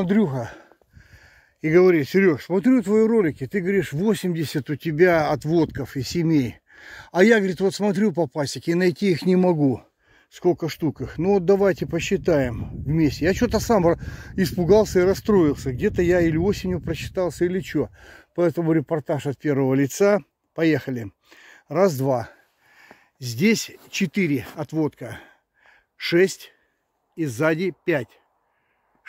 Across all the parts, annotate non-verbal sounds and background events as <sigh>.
Андрюха и говорит, Сереж, смотрю твои ролики, ты говоришь, 80 у тебя отводков и семей. А я, говорит, вот смотрю по пасеке и найти их не могу. Сколько штук их. Ну вот давайте посчитаем вместе. Я что-то сам испугался и расстроился. Где-то я или осенью просчитался, или что. Поэтому репортаж от первого лица. Поехали. Раз, два. Здесь четыре отводка. шесть и сзади пять.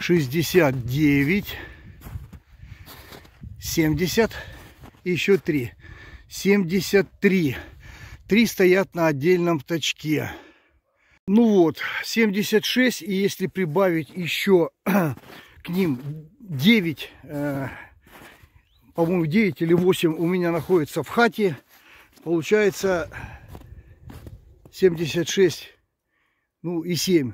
69, 70 и еще 3. 73. Три стоят на отдельном точке. Ну вот, 76, и если прибавить еще <clears throat> к ним 9, э, по-моему, 9 или 8 у меня находится в хате, получается 76, ну и 7,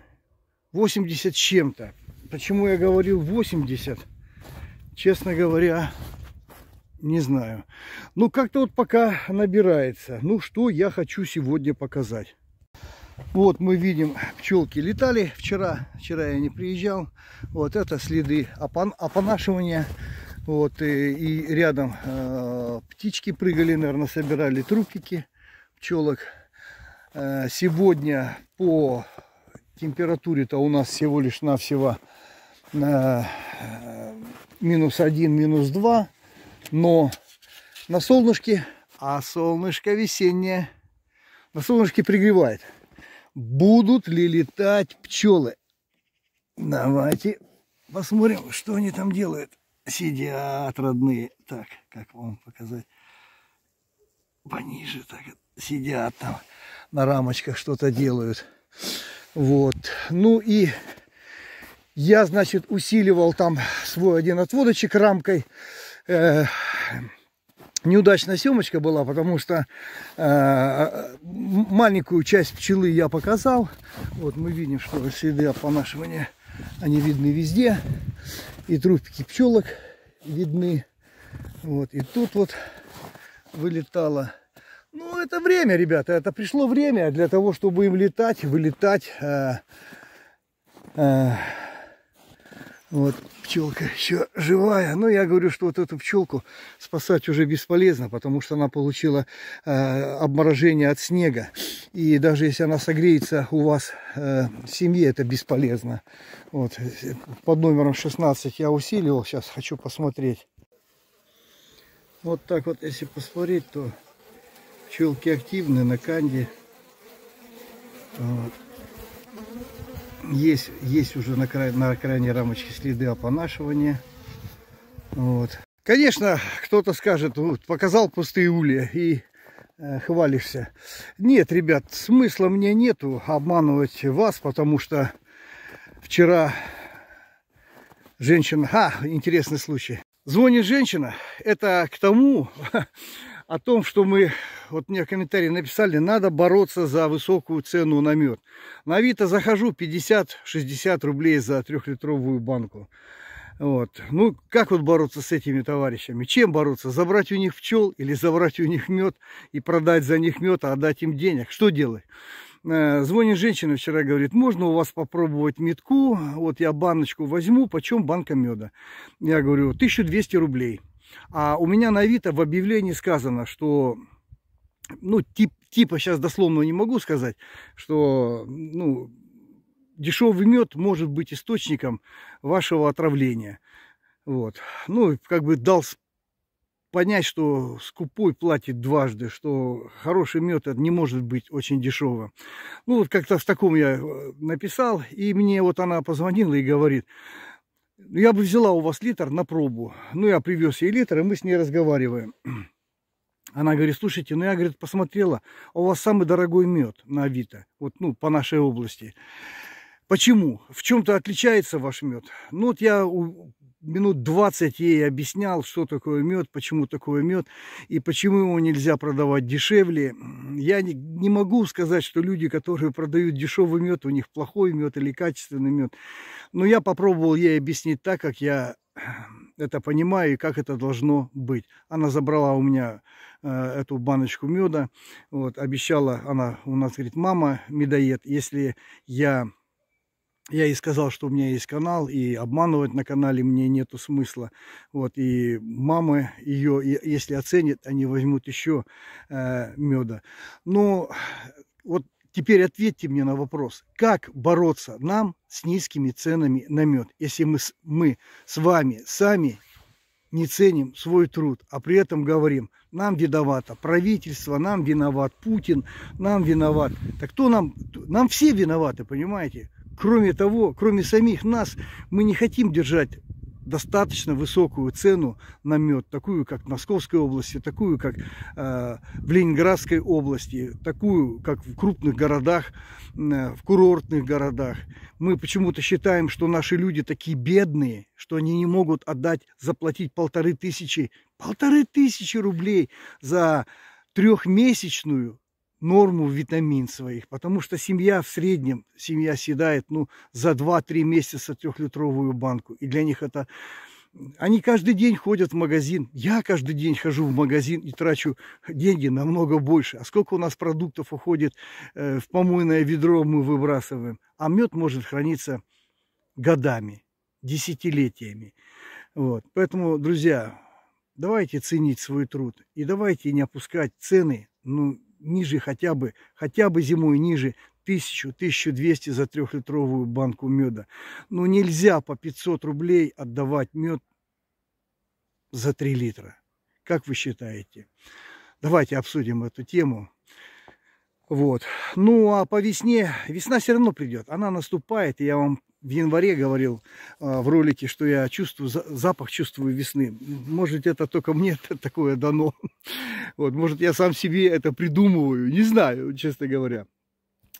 80 с чем-то. Почему я говорил 80? Честно говоря, не знаю. Ну, как-то вот пока набирается. Ну, что я хочу сегодня показать. Вот мы видим, пчелки летали вчера. Вчера я не приезжал. Вот это следы опанашивания. Вот, и, э, и рядом э, птички прыгали, наверное, собирали трупики пчелок. Э, сегодня по температуре-то у нас всего лишь навсего Э, минус один, минус два, но на солнышке, а солнышко весеннее, на солнышке пригревает. Будут ли летать пчелы? Давайте посмотрим, что они там делают. Сидят родные. Так, как вам показать? Пониже так. Сидят там на рамочках, что-то делают. Вот. Ну и я, значит, усиливал там свой один отводочек рамкой. Э, неудачная съемочка была, потому что э, маленькую часть пчелы я показал. Вот мы видим, что следы опонашивания, они видны везде. И трупики пчелок видны. Вот, и тут вот вылетала. Ну, это время, ребята, это пришло время для того, чтобы им летать, вылетать. Э, вот пчелка еще живая. Но ну, я говорю, что вот эту пчелку спасать уже бесполезно, потому что она получила э, обморожение от снега. И даже если она согреется у вас э, в семье, это бесполезно. Вот под номером 16 я усиливал. Сейчас хочу посмотреть. Вот так вот, если посмотреть, то пчелки активны на канде. Вот. Есть, есть уже на, край, на крайней рамочке следы опонашивания. Вот. Конечно, кто-то скажет, вот, показал пустые улья и э, хвалишься. Нет, ребят, смысла мне нету обманывать вас, потому что вчера женщина... А, интересный случай. Звонит женщина, это к тому, <laughs> о том, что мы, вот мне комментарии написали, надо бороться за высокую цену на мед. На Авито захожу 50-60 рублей за трехлитровую банку. Вот. Ну, как вот бороться с этими товарищами? Чем бороться? Забрать у них пчел или забрать у них мед и продать за них мед, а отдать им денег? Что делать? Э, звонит женщина вчера, говорит, можно у вас попробовать медку Вот я баночку возьму, почем банка меда? Я говорю, 1200 рублей. А у меня на Авито в объявлении сказано, что, ну, тип, типа сейчас дословно не могу сказать, что, ну, дешевый мед может быть источником вашего отравления. Вот. Ну, как бы дал понять, что скупой платит дважды, что хороший мед не может быть очень дешевым. Ну, вот как-то в таком я э, написал, и мне вот она позвонила и говорит, ну, я бы взяла у вас литр на пробу. Ну, я привез ей литр, и мы с ней разговариваем. <clears throat> Она говорит, слушайте, ну я, говорит, посмотрела, а у вас самый дорогой мед на Авито, вот, ну, по нашей области. Почему? В чем-то отличается ваш мед? Ну, вот я минут 20 ей объяснял, что такое мед, почему такой мед и почему его нельзя продавать дешевле. Я не, не могу сказать, что люди, которые продают дешевый мед, у них плохой мед или качественный мед. Но я попробовал ей объяснить так, как я э, это понимаю и как это должно быть. Она забрала у меня э, эту баночку меда. Вот, обещала она у нас, говорит, мама медоед, если я я и сказал, что у меня есть канал, и обманывать на канале мне нету смысла. Вот, и мамы ее, если оценят, они возьмут еще э, меда. Но вот теперь ответьте мне на вопрос, как бороться нам с низкими ценами на мед, если мы, мы с вами сами не ценим свой труд, а при этом говорим, нам виновато правительство, нам виноват Путин, нам виноват. Так кто нам? Нам все виноваты, понимаете? Кроме того, кроме самих нас, мы не хотим держать достаточно высокую цену на мед, такую как в Московской области, такую как э, в Ленинградской области, такую как в крупных городах, э, в курортных городах. Мы почему-то считаем, что наши люди такие бедные, что они не могут отдать, заплатить полторы тысячи, полторы тысячи рублей за трехмесячную норму витамин своих, потому что семья в среднем, семья съедает ну, за 2-3 месяца трехлитровую банку. И для них это... Они каждый день ходят в магазин. Я каждый день хожу в магазин и трачу деньги намного больше. А сколько у нас продуктов уходит э, в помойное ведро мы выбрасываем. А мед может храниться годами, десятилетиями. Вот. Поэтому, друзья, давайте ценить свой труд. И давайте не опускать цены ну, ниже хотя бы, хотя бы зимой ниже 1000-1200 за трехлитровую банку меда. Но нельзя по 500 рублей отдавать мед за 3 литра. Как вы считаете? Давайте обсудим эту тему. Вот. Ну, а по весне, весна все равно придет. Она наступает, и я вам в январе говорил а, в ролике, что я чувствую запах, чувствую весны. Может, это только мне <laughs> такое дано. Вот, может, я сам себе это придумываю. Не знаю, честно говоря.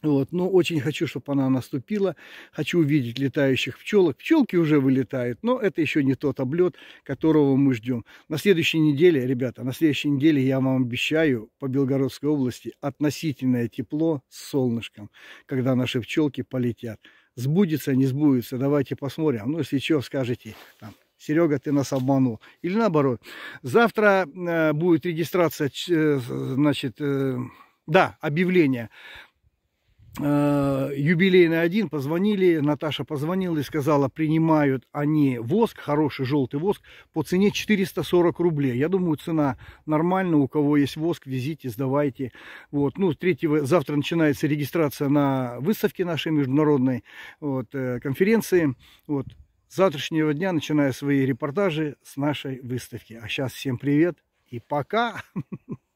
Вот, но очень хочу, чтобы она наступила. Хочу увидеть летающих пчелок. Пчелки уже вылетают, но это еще не тот облет, которого мы ждем. На следующей неделе, ребята, на следующей неделе я вам обещаю по Белгородской области относительное тепло с солнышком, когда наши пчелки полетят сбудется, не сбудется, давайте посмотрим. Ну, если что, скажете, там, Серега, ты нас обманул. Или наоборот. Завтра э, будет регистрация, э, значит, э, да, объявление Э, юбилейный один, позвонили, Наташа позвонила и сказала, принимают они воск, хороший желтый воск, по цене 440 рублей. Я думаю, цена нормальная, у кого есть воск, везите, сдавайте. Вот. Ну, 3 завтра начинается регистрация на выставке нашей международной вот, э, конференции. Вот. С завтрашнего дня начинаю свои репортажи с нашей выставки. А сейчас всем привет и пока! <laughs>